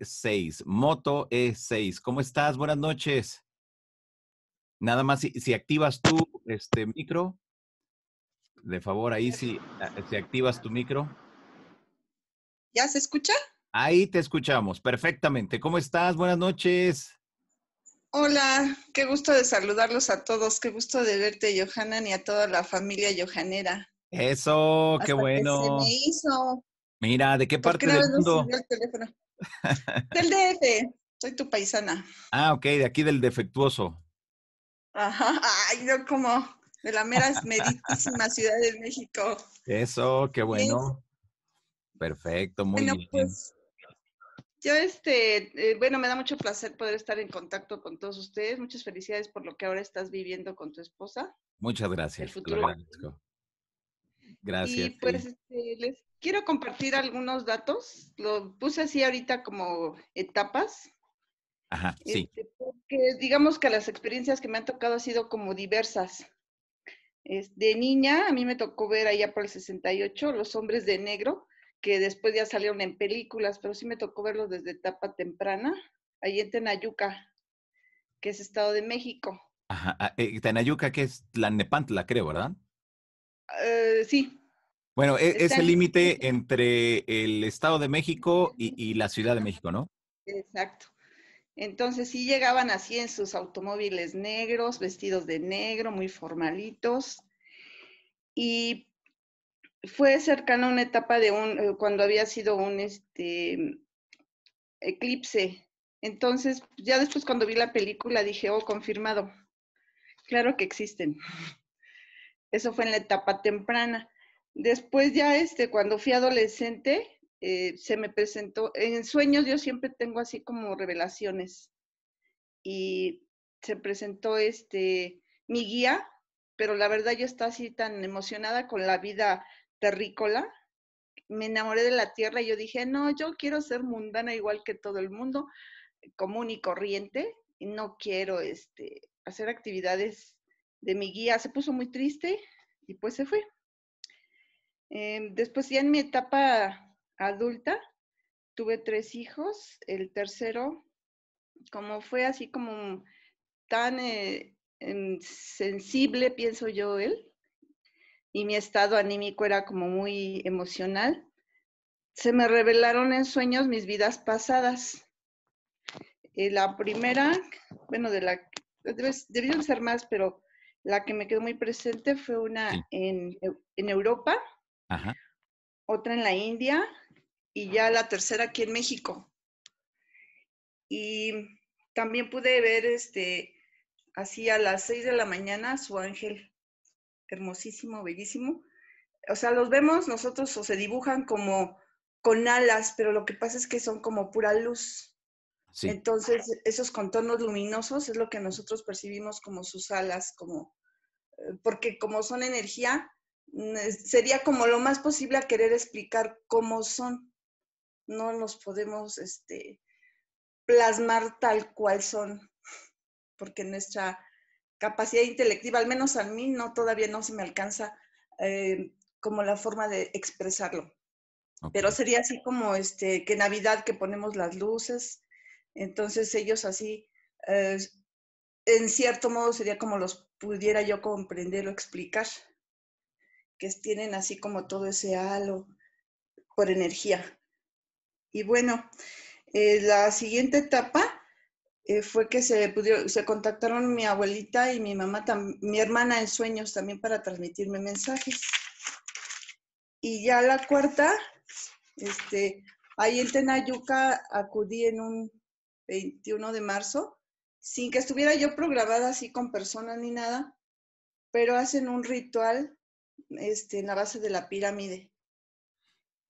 6 e Moto E6. ¿Cómo estás? Buenas noches. Nada más si, activas tú este, micro, de favor, ahí si, ah, si activas tu micro. ¿Ya se escucha? Ahí te escuchamos, perfectamente. ¿Cómo estás? Buenas noches. Hola, qué gusto de saludarlos a todos, qué gusto de verte, Johanna, y a toda la familia johanera. Eso, qué bueno. Mira, ¿de qué parte del mundo? Del DF, soy tu paisana. Ah, ok, de aquí del defectuoso. Ajá, ay, yo como de la mera meditísima Ciudad de México. Eso, qué bueno. Perfecto, muy bien. Pues, yo, este, eh, bueno, me da mucho placer poder estar en contacto con todos ustedes. Muchas felicidades por lo que ahora estás viviendo con tu esposa. Muchas gracias. Gracias. Pues, este, quiero compartir algunos datos. Lo puse así ahorita como etapas. Ajá, sí. Este, porque digamos que las experiencias que me han tocado han sido como diversas. de niña, a mí me tocó ver allá por el 68 los hombres de negro, que después ya salieron en películas, pero sí me tocó verlos desde etapa temprana, ahí en Tenayuca, que es Estado de México. Ajá, ah, eh, Tenayuca, que es la Nepantla, creo, ¿verdad? Eh, sí, bueno, e, es, el límite entre el Estado de México y, la Ciudad de México, ¿no? Exacto. Entonces sí llegaban así en sus automóviles negros, vestidos de negro, muy formalitos. Y fue cercano a una etapa de un, eh, cuando había sido un este, eclipse. Entonces, ya después cuando vi la película dije, oh, confirmado. Claro que existen. Eso fue en la etapa temprana. Después ya, este, cuando fui adolescente, eh, se me presentó, en sueños yo siempre tengo así como revelaciones. Y se presentó este, mi guía, pero la verdad yo estaba así tan emocionada con la vida terrícola. Me enamoré de la tierra y yo dije, no, yo quiero ser mundana igual que todo el mundo, común y corriente, y no quiero este, hacer actividades de mi guía. Se puso muy triste y pues se fue. Em, después ya en mi etapa adulta tuve tres hijos. El tercero, como fue así como tan eh, em, sensible, pienso yo él, y mi estado anímico era como muy emocional, se me revelaron en sueños mis vidas pasadas. Eh, la primera, bueno, de la debieron ser más, pero la que me quedó muy presente fue una en, en Europa, otra en la India y ya la tercera aquí en México. Y también pude ver este, así a las seis de la mañana su ángel, hermosísimo, bellísimo. O sea, los vemos nosotros o se dibujan como con alas, pero lo que pasa es que son como pura luz. Entonces, esos contornos luminosos es lo que nosotros percibimos como sus alas, como eh, porque como son energía, Mm, sería como lo más posible a querer explicar cómo son. No los podemos este, plasmar tal cual son, porque nuestra capacidad intelectiva, al menos a mí, no, todavía no se me alcanza eh, como la forma de expresarlo. Pero sería así como este, que Navidad que ponemos las luces, entonces ellos así, eh, en cierto modo sería como los pudiera yo comprender o explicar que tienen así como todo ese halo por energía. Y bueno, eh, la siguiente etapa eh, fue que se, se contactaron mi abuelita y mi mamá, mi hermana en sueños también para transmitirme mensajes. Y ya la cuarta, este, ahí en Tenayuca acudí en un 21 de marzo, sin que estuviera yo programada así con personas ni nada, pero hacen un ritual este, en la base de la pirámide.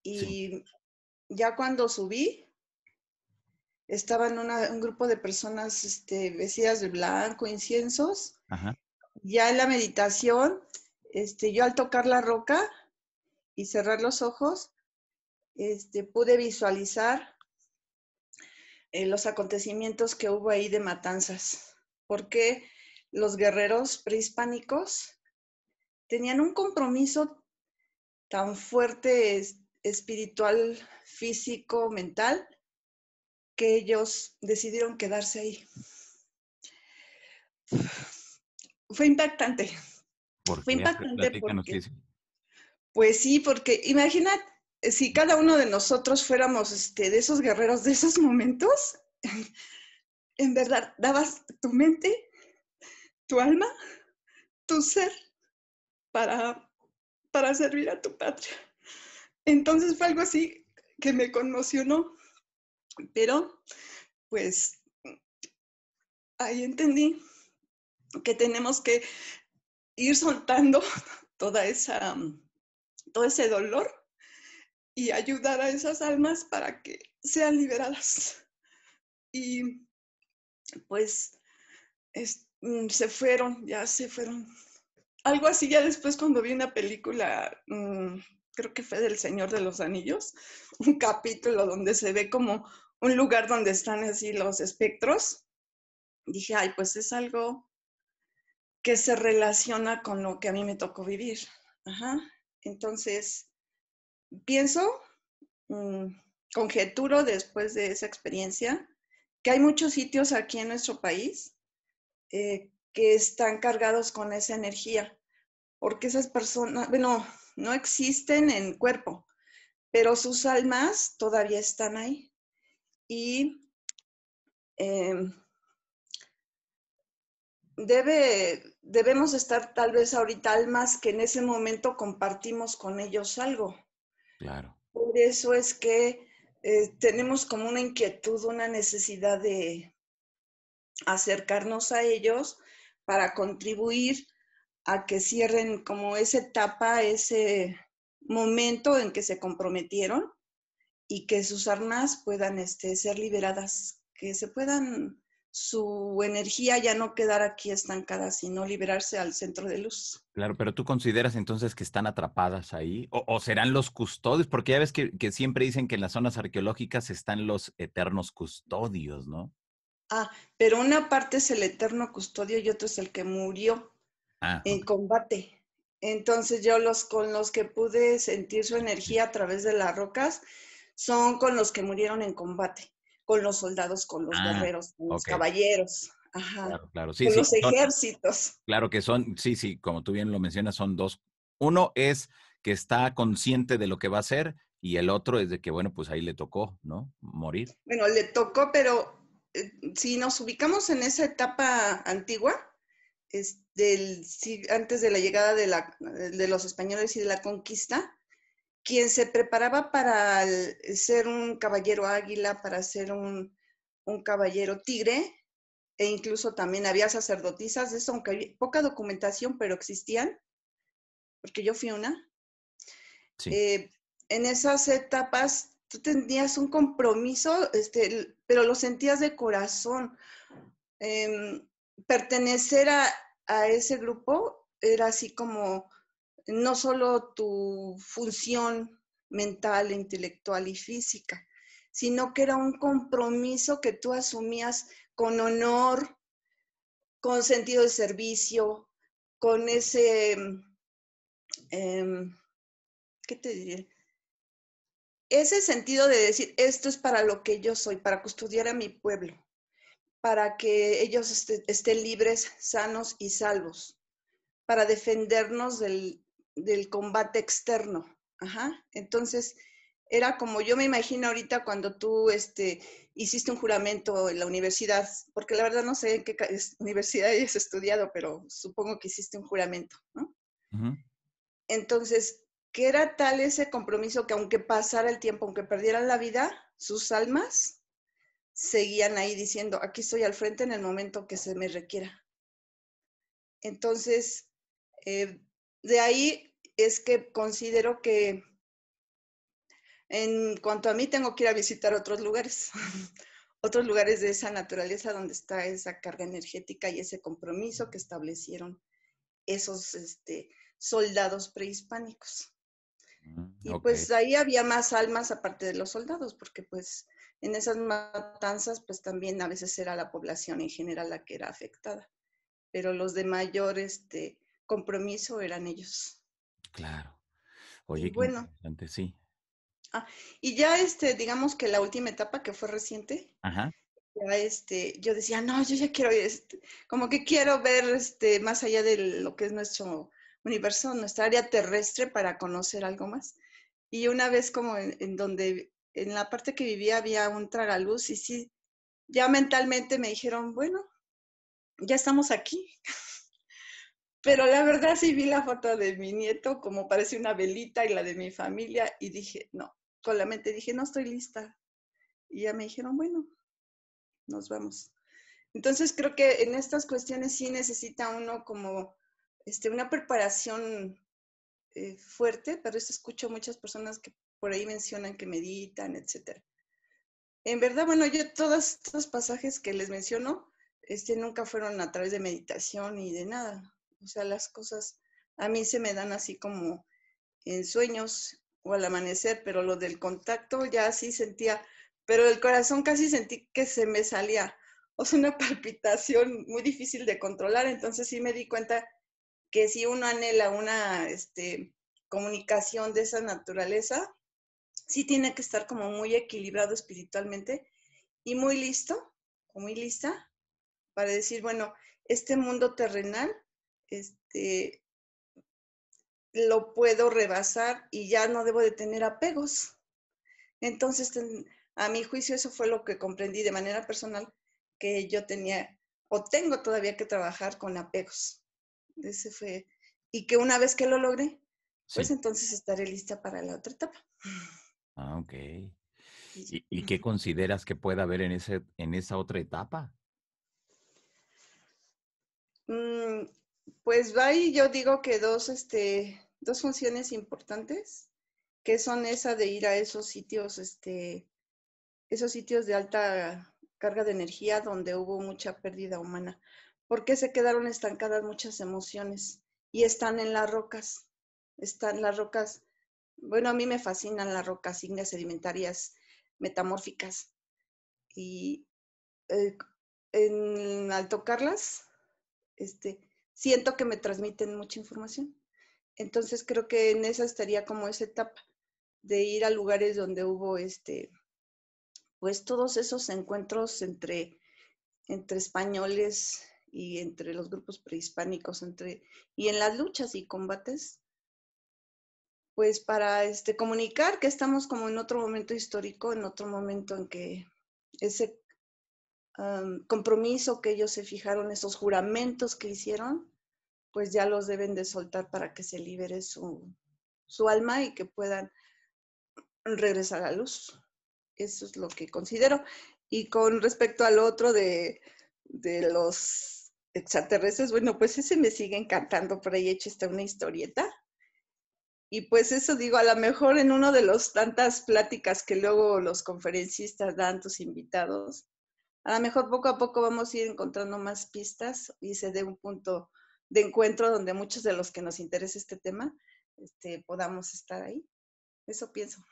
Y ya cuando subí, estaban un grupo de personas este, vestidas de blanco, inciensos. Ya en la meditación, este, yo al tocar la roca y cerrar los ojos, este, pude visualizar eh, los acontecimientos que hubo ahí de matanzas. Porque los guerreros prehispánicos tenían un compromiso tan fuerte espiritual, físico, mental, que ellos decidieron quedarse ahí. Fue impactante. Fue impactante porque, pues sí, porque imagínate, si cada uno de nosotros fuéramos este, de esos guerreros de esos momentos, en verdad dabas tu mente, tu alma, tu ser para, para servir a tu patria. Entonces fue algo así que me conmocionó, pero pues ahí entendí que tenemos que ir soltando toda esa, todo ese dolor y ayudar a esas almas para que sean liberadas. Y pues mm, se fueron, ya se fueron algo así ya después cuando vi una película, mm, creo que fue del Señor de los Anillos, un capítulo donde se ve como un lugar donde están así los espectros, dije, ay, pues es algo que se relaciona con lo que a mí me tocó vivir. Entonces, pienso, mm, conjeturo después de esa experiencia, que hay muchos sitios aquí en nuestro país eh, que están cargados con esa energía, porque esas personas, bueno, no existen en cuerpo, pero sus almas todavía están ahí. Y em, debemos estar tal vez ahorita almas que en ese momento compartimos con ellos algo. Claro. Por eso es que eh, tenemos como una inquietud, una necesidad de acercarnos a ellos para contribuir a que cierren como esa etapa, ese momento en que se comprometieron y que sus armas puedan este, ser liberadas, que se puedan, su energía ya no quedar aquí estancada, sino liberarse al centro de luz. Claro, pero tú consideras entonces que están atrapadas ahí o, serán los custodios, porque ya ves que, que siempre dicen que en las zonas arqueológicas están los eternos custodios, ¿no? Ah, pero una parte es el eterno custodio y otro es el que murió ah, en combate. Entonces yo los con los que pude sentir su energía a través de las rocas son con los que murieron en combate, con los soldados, con los ah, guerreros, con los caballeros. Claro, con los ejércitos. claro que son, sí, sí, como tú bien lo mencionas, son dos. Uno es que está consciente de lo que va a hacer y el otro es de que, bueno, pues ahí le tocó, ¿no? Morir. Bueno, le tocó, pero eh, si nos ubicamos en esa etapa antigua, del, antes de la llegada de, los españoles y de la conquista, quien se preparaba para ser un caballero águila, para ser un, caballero tigre, e incluso también había sacerdotisas, eso aunque había poca documentación, pero existían, porque yo fui una. Sí. Eh, en esas etapas tú tenías un compromiso, este, pero lo sentías de corazón. Em, pertenecer a, ese grupo era así como no solo tu función mental, intelectual y física, sino que era un compromiso que tú asumías con honor, con sentido de servicio, con ese, em, ¿qué te diré? ese sentido de decir, esto es para lo que yo soy, para custodiar a mi pueblo, para que ellos este, estén libres, sanos y salvos, para defendernos del, combate externo. Entonces, era como yo me imagino ahorita cuando tú este, hiciste un juramento en la universidad, porque la verdad no sé en qué universidad hayas estudiado, pero supongo que hiciste un juramento, ¿no? Entonces, que era tal ese compromiso que aunque pasara el tiempo, aunque perdieran la vida, sus almas seguían ahí diciendo, aquí estoy al frente en el momento que se me requiera. Entonces, eh, de ahí es que considero que en cuanto a mí tengo que ir a visitar otros lugares, otros lugares de esa naturaleza donde está esa carga energética y ese compromiso que establecieron esos este, soldados prehispánicos. Mm, y pues ahí había más almas aparte de los soldados, porque pues en esas matanzas pues también a veces era la población en general la que era afectada, pero los de mayor este, compromiso eran ellos. Claro. Oye, bueno, sí. Ah, y ya este, digamos que la última etapa que fue reciente, Ya este, yo decía, no, yo ya quiero, este, como que quiero ver este, más allá de lo que es nuestro universo, nuestra área terrestre para conocer algo más. Y una vez como en, donde, en la parte que vivía había un tragaluz y sí, ya mentalmente me dijeron, bueno, ya estamos aquí. Pero la verdad sí vi la foto de mi nieto como parece una velita y la de mi familia y dije, no, con la mente dije, no estoy lista. Y ya me dijeron, bueno, nos vamos. Entonces creo que en estas cuestiones sí necesita uno como este, una preparación eh, fuerte, pero esto escucho muchas personas que por ahí mencionan que meditan, etc. En verdad, bueno, yo todos estos pasajes que les menciono, este, nunca fueron a través de meditación ni de nada. O sea, las cosas a mí se me dan así como en sueños o al amanecer, pero lo del contacto ya sí sentía, pero el corazón casi sentí que se me salía. O sea, una palpitación muy difícil de controlar, entonces sí me di cuenta que si uno anhela una este, comunicación de esa naturaleza, sí tiene que estar como muy equilibrado espiritualmente y muy listo o muy lista para decir, bueno, este mundo terrenal, este, lo puedo rebasar y ya no debo de tener apegos. Entonces, a mi juicio, eso fue lo que comprendí de manera personal, que yo tenía o tengo todavía que trabajar con apegos. Ese fue. Y que una vez que lo logre, pues entonces estaré lista para la otra etapa. Ah, ok. ¿Y, qué consideras que pueda haber en, ese, en esa otra etapa? Mm, pues va y yo digo que dos, este, dos funciones importantes, que son esa de ir a esos sitios, este, esos sitios de alta carga de energía donde hubo mucha pérdida humana. Por qué se quedaron estancadas muchas emociones y están en las rocas, están las rocas, bueno, a mí me fascinan las rocas ígneas sedimentarias metamórficas y eh, al tocarlas, este, siento que me transmiten mucha información. Entonces creo que en esa estaría como esa etapa de ir a lugares donde hubo este, pues todos esos encuentros entre, entre españoles, y entre los grupos prehispánicos entre, y en las luchas y combates, pues para este, comunicar que estamos como en otro momento histórico, en otro momento en que ese compromiso que ellos se fijaron, esos juramentos que hicieron, pues ya los deben de soltar para que se libere su, alma y que puedan regresar a la luz. Eso es lo que considero. Y con respecto al otro de los extraterrestres, bueno, pues ese me sigue encantando, por ahí hecho esta una historieta. Y pues eso digo, a lo mejor en uno de los tantas pláticas que luego los conferencistas dan, tus invitados, a lo mejor poco a poco vamos a ir encontrando más pistas y se dé un punto de encuentro donde muchos de los que nos interesa este tema este, podamos estar ahí. Eso pienso.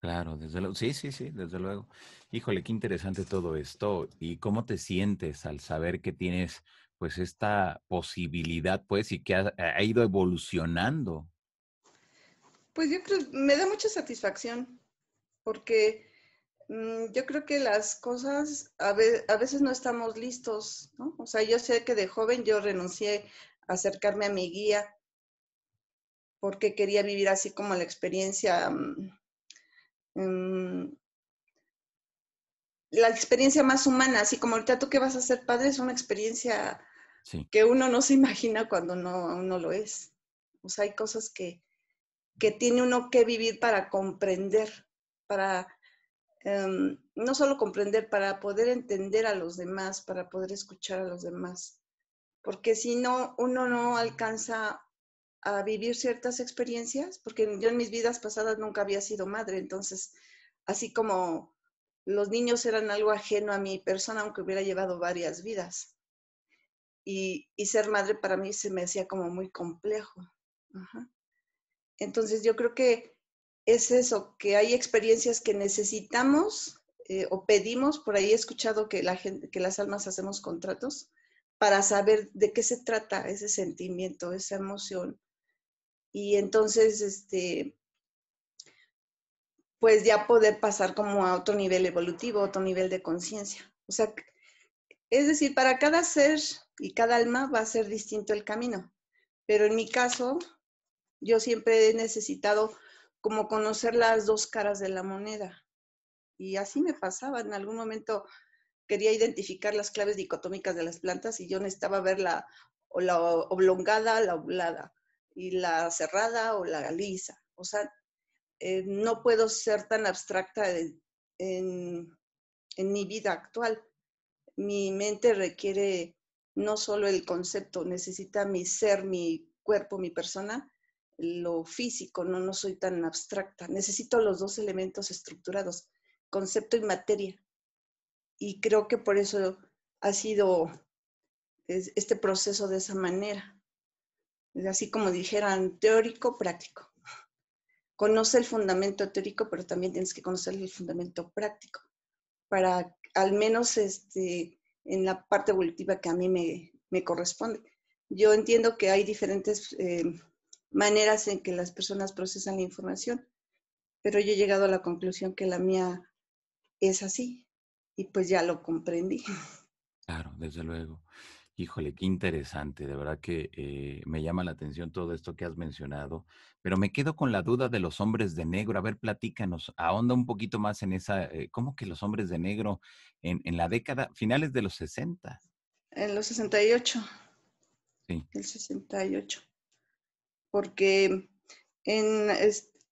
Claro, desde luego. Sí, sí, sí, desde luego. Híjole, qué interesante todo esto. ¿Y cómo te sientes al saber que tienes pues esta posibilidad, pues, y que ha, ido evolucionando. Pues yo creo, me da mucha satisfacción, porque mm, yo creo que las cosas a, veces no estamos listos, ¿no? O sea, yo sé que de joven yo renuncié a acercarme a mi guía porque quería vivir así como la experiencia, mm, mm, la experiencia más humana, así como el tú que vas a ser padre es una experiencia que uno no se imagina cuando no, uno lo es. O sea, hay cosas que, que tiene uno que vivir para comprender, para em, no solo comprender, para poder entender a los demás, para poder escuchar a los demás. Porque si no, uno no alcanza a vivir ciertas experiencias, porque yo en mis vidas pasadas nunca había sido madre, entonces así como los niños eran algo ajeno a mi persona, aunque hubiera llevado varias vidas y, ser madre para mí se me hacía como muy complejo. Entonces yo creo que es eso, que hay experiencias que necesitamos eh, o pedimos, por ahí he escuchado que, la que las almas hacemos contratos para saber de qué se trata ese sentimiento, esa emoción. Y entonces, este, pues ya poder pasar como a otro nivel evolutivo, otro nivel de conciencia. O sea, es decir, para cada ser y cada alma va a ser distinto el camino. Pero en mi caso, yo siempre he necesitado como conocer las dos caras de la moneda. Y así me pasaba. En algún momento quería identificar las claves dicotómicas de las plantas y yo necesitaba ver la, o la oblongada, la oblada, y la cerrada o la lisa. O sea, eh, no puedo ser tan abstracta en mi vida actual mi mente requiere no solo el concepto, necesita mi ser, mi cuerpo, mi persona, lo físico, no, no soy tan abstracta. Necesito los dos elementos estructurados, concepto y materia. Y creo que por eso ha sido este proceso de esa manera. Así como dijeran, teórico, práctico. Conoce el fundamento teórico, pero también tienes que conocer el fundamento práctico para al menos este, en la parte evolutiva que a mí me, corresponde. Yo entiendo que hay diferentes eh, maneras en que las personas procesan la información, pero yo he llegado a la conclusión que la mía es así y pues ya lo comprendí. Claro, desde luego. Híjole, qué interesante, de verdad que eh, me llama la atención todo esto que has mencionado, pero me quedo con la duda de los hombres de negro. A ver, platícanos, ahonda un poquito más en esa, eh, ¿cómo que los hombres de negro en, la década, finales de los 60? En los 68. Sí. El 68. Porque en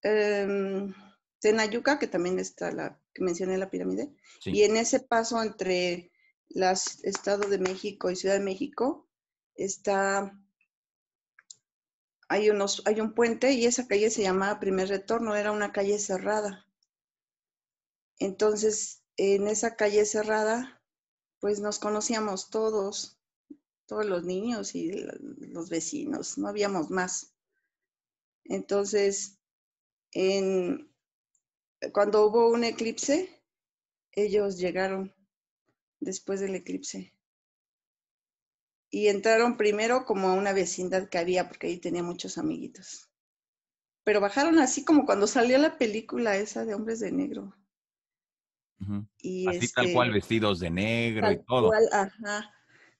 em, Tenayuca, que también está la, que mencioné la pirámide, y en ese paso entre las Estado de México y Ciudad de México, está, hay, unos, hay un puente y esa calle se llamaba Primer Retorno, era una calle cerrada. Entonces, en esa calle cerrada, pues nos conocíamos todos, todos los niños y los vecinos, no habíamos más. Entonces, cuando hubo un eclipse, ellos llegaron después del eclipse. Y entraron primero como a una vecindad que había, porque ahí tenía muchos amiguitos. Pero bajaron así como cuando salió la película esa de Hombres de Negro. y así tal este cual, vestidos de negro y todo.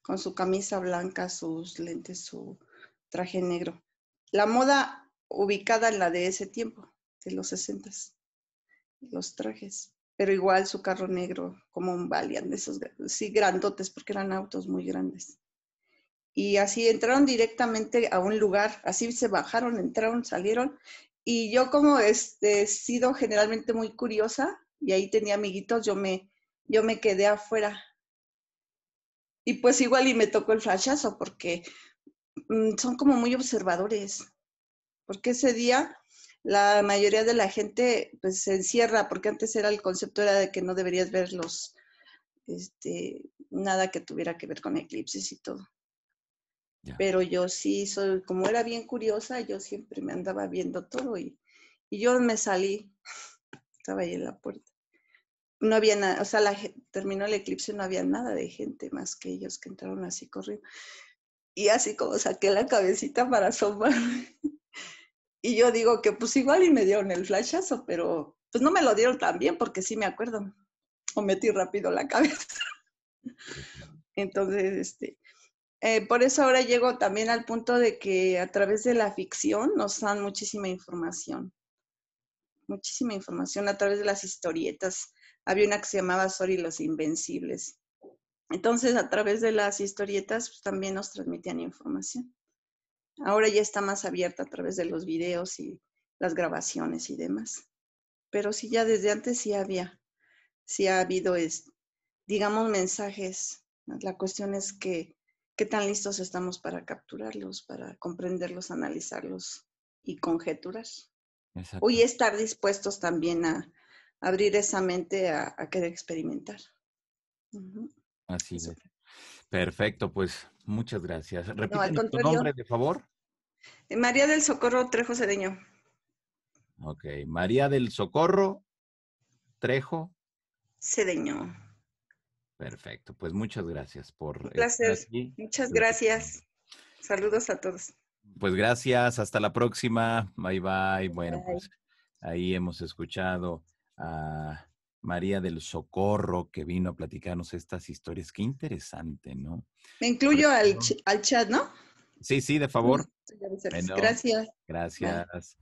con su camisa blanca, sus lentes, su traje negro. La moda ubicada en la de ese tiempo, de los sesentas, los trajes pero igual su carro negro, como un Valiant, de esos, sí, grandotes, porque eran autos muy grandes. Y así entraron directamente a un lugar, así se bajaron, entraron, salieron. Y yo como este, he sido generalmente muy curiosa, y ahí tenía amiguitos, yo me, yo me quedé afuera. Y pues igual y me tocó el flashazo, porque mm, son como muy observadores. Porque ese día la mayoría de la gente pues se encierra, porque antes era el concepto era de que no deberías ver los, este, nada que tuviera que ver con eclipses y todo. Pero yo sí, soy, como era bien curiosa, yo siempre me andaba viendo todo y, yo me salí, estaba ahí en la puerta. No había nada, o sea, la, terminó el eclipse, no había nada de gente más que ellos que entraron así corriendo. Y así como saqué la cabecita para asomarme. Y yo digo que pues igual y me dieron el flashazo, pero pues no me lo dieron tan bien porque sí me acuerdo. O metí rápido la cabeza. Entonces, este, eh, por eso ahora llego también al punto de que a través de la ficción nos dan muchísima información. Muchísima información a través de las historietas. Había una que se llamaba Sorry los Invencibles. Entonces, a través de las historietas pues, también nos transmitían información. Ahora ya está más abierta a través de los videos y las grabaciones y demás. Pero sí, ya desde antes sí había, sí ha habido, es, digamos, mensajes. La cuestión es que, qué tan listos estamos para capturarlos, para comprenderlos, analizarlos y conjeturas? Exacto. estar dispuestos también a abrir esa mente a, querer experimentar. Así es. Perfecto, pues muchas gracias. Repite tu nombre, de favor. Eh, María del Socorro Trejo Cedeño. Ok, María del Socorro Trejo Cedeño. Perfecto, pues muchas gracias por. Muchas gracias. Saludos a todos. Pues gracias, hasta la próxima. Bye bye. Bueno, pues ahí hemos escuchado a María del Socorro, que vino a platicarnos estas historias. Qué interesante, ¿no? Me incluyo al, chat, ¿no? Sí, sí, de mm, favor. gracias. Gracias.